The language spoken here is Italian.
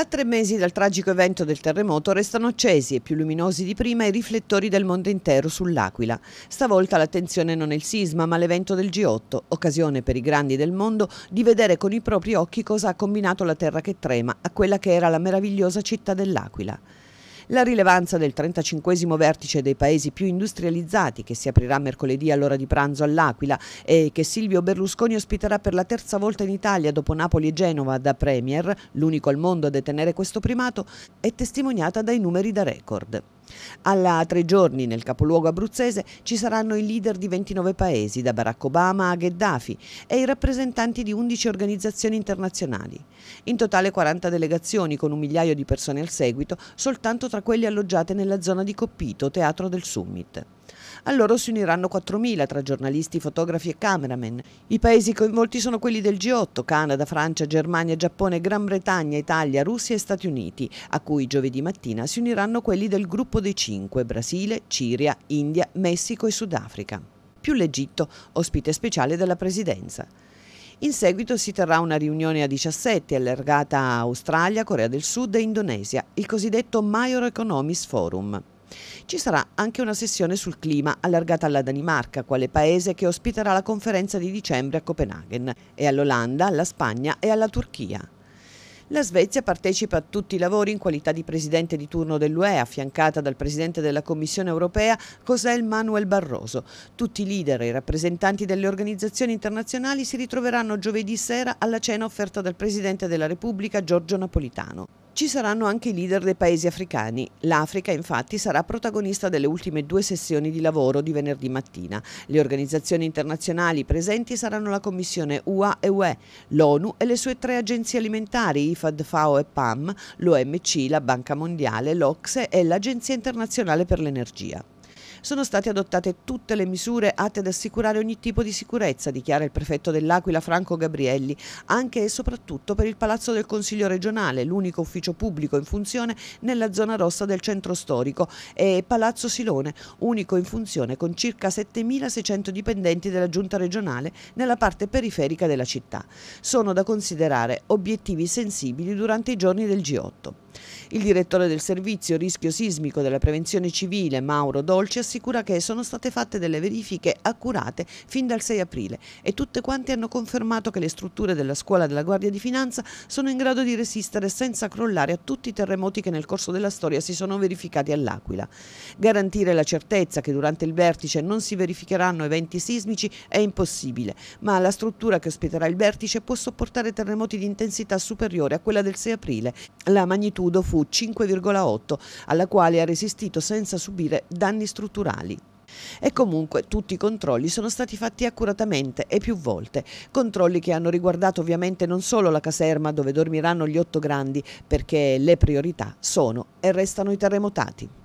A tre mesi dal tragico evento del terremoto restano accesi e più luminosi di prima i riflettori del mondo intero sull'Aquila. Stavolta l'attenzione non è il sisma ma l'evento del G8, occasione per i grandi del mondo di vedere con i propri occhi cosa ha combinato la terra che trema a quella che era la meravigliosa città dell'Aquila. La rilevanza del 35 vertice dei paesi più industrializzati che si aprirà mercoledì all'ora di pranzo all'Aquila e che Silvio Berlusconi ospiterà per la terza volta in Italia dopo Napoli e Genova da Premier, l'unico al mondo a detenere questo primato, è testimoniata dai numeri da record. Alla tre giorni nel capoluogo abruzzese ci saranno i leader di 29 paesi, da Barack Obama a Gheddafi, e i rappresentanti di 11 organizzazioni internazionali. In totale 40 delegazioni con un migliaio di persone al seguito, soltanto tra quelle alloggiate nella zona di Coppito, teatro del summit. A loro si uniranno 4.000 tra giornalisti, fotografi e cameraman. I paesi coinvolti sono quelli del G8, Canada, Francia, Germania, Giappone, Gran Bretagna, Italia, Russia e Stati Uniti, a cui giovedì mattina si uniranno quelli del gruppo dei 5, Brasile, Ciria, India, Messico e Sudafrica. Più l'Egitto, ospite speciale della presidenza. In seguito si terrà una riunione a 17 allargata a Australia, Corea del Sud e Indonesia, il cosiddetto Major Economics Forum. Ci sarà anche una sessione sul clima allargata alla Danimarca, quale paese che ospiterà la conferenza di dicembre a Copenaghen, e all'Olanda, alla Spagna e alla Turchia. La Svezia partecipa a tutti i lavori in qualità di presidente di turno dell'UE, affiancata dal presidente della Commissione europea José Manuel Barroso. Tutti i leader e i rappresentanti delle organizzazioni internazionali si ritroveranno giovedì sera alla cena offerta dal presidente della Repubblica Giorgio Napolitano. Ci saranno anche i leader dei paesi africani. L'Africa infatti sarà protagonista delle ultime due sessioni di lavoro di venerdì mattina. Le organizzazioni internazionali presenti saranno la Commissione UA e UE, l'ONU e le sue tre agenzie alimentari, IFAD, FAO e PAM, l'OMC, la Banca Mondiale, l'Ocse e l'Agenzia Internazionale per l'Energia. Sono state adottate tutte le misure atte ad assicurare ogni tipo di sicurezza, dichiara il prefetto dell'Aquila Franco Gabrielli, anche e soprattutto per il Palazzo del Consiglio regionale, l'unico ufficio pubblico in funzione nella zona rossa del centro storico, e Palazzo Silone, unico in funzione con circa 7.600 dipendenti della giunta regionale nella parte periferica della città. Sono da considerare obiettivi sensibili durante i giorni del G8. Il direttore del servizio rischio sismico della prevenzione civile, Mauro Dolci, assicura che sono state fatte delle verifiche accurate fin dal 6 aprile e tutte quante hanno confermato che le strutture della scuola della Guardia di Finanza sono in grado di resistere senza crollare a tutti i terremoti che nel corso della storia si sono verificati all'Aquila. Garantire la certezza che durante il vertice non si verificheranno eventi sismici è impossibile, ma la struttura che ospiterà il vertice può sopportare terremoti di intensità superiore a quella del 6 aprile. La magnitudo magnitudo fu 5,8, alla quale ha resistito senza subire danni strutturali. E comunque tutti i controlli sono stati fatti accuratamente e più volte, controlli che hanno riguardato ovviamente non solo la caserma dove dormiranno gli otto grandi, perché le priorità sono e restano i terremotati.